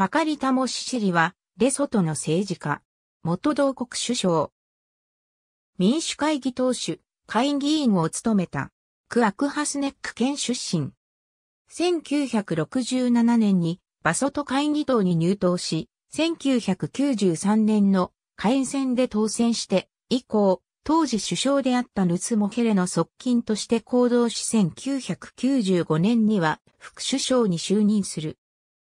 パカリタモシシリは、レソトの政治家。元同国首相。民主会議党首、会議員を務めた。クアクハスネック県出身。1967年にバソト会議党に入党し、1993年の下院選で当選して以降、当時首相であったヌツ・モヘレの側近として行動し1995年には副首相に就任する。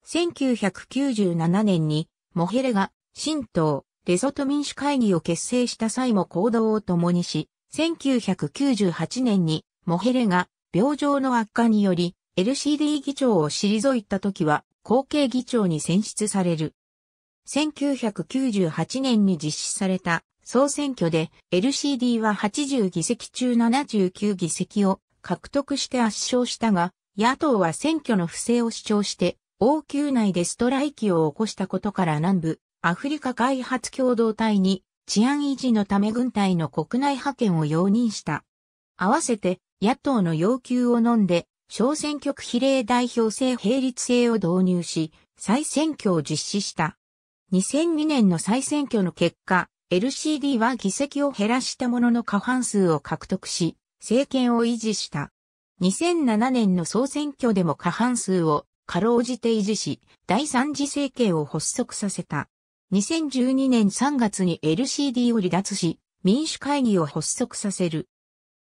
1997年にモヘレが新党レソト民主会議を結成した際も行動を共にし、1998年にモヘレが病状の悪化により LCD 議長を退いた時は後継議長に選出される。1998年に実施された総選挙で LCD は80議席中79議席を獲得して圧勝したが、野党は選挙の不正を主張して王宮内でストライキを起こしたことから南部、アフリカ開発共同体に治安維持のため軍隊の国内派遣を容認した。合わせて野党の要求を飲んで小選挙区比例代表制並立制を導入し、再選挙を実施した。2002年の再選挙の結果、LCD は議席を減らしたものの過半数を獲得し、政権を維持した。2007年の総選挙でも過半数をかろうじて維持し、第三次政権を発足させた。2012年3月に LCD を離脱し、民主会議を発足させる。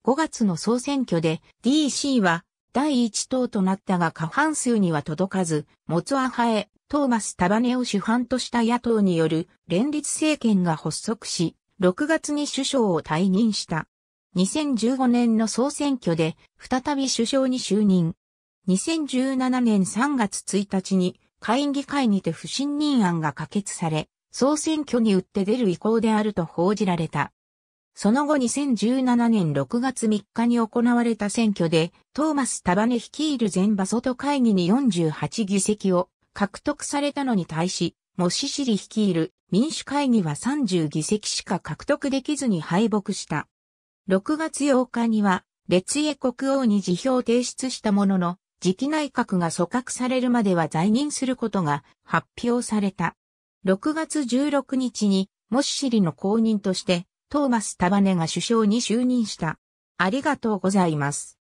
5月の総選挙で DC は第一党となったが過半数には届かず、モツアハエ、トーマス・タバネを主犯とした野党による連立政権が発足し、6月に首相を退任した。2015年の総選挙で再び首相に就任。2017年3月1日に会議会にて不信任案が可決され、総選挙に打って出る意向であると報じられた。その後2017年6月3日に行われた選挙で、トーマス・タバネ率いる全場外会議に48議席を獲得されたのに対し、モシシリ率いる民主会議は30議席しか獲得できずに敗北した。6月8日には、列英国王に辞表を提出したものの、次期内閣が組閣されるまでは在任することが発表された。6月16日に、モッシリの後任として、トーマス・タバネが首相に就任した。ありがとうございます。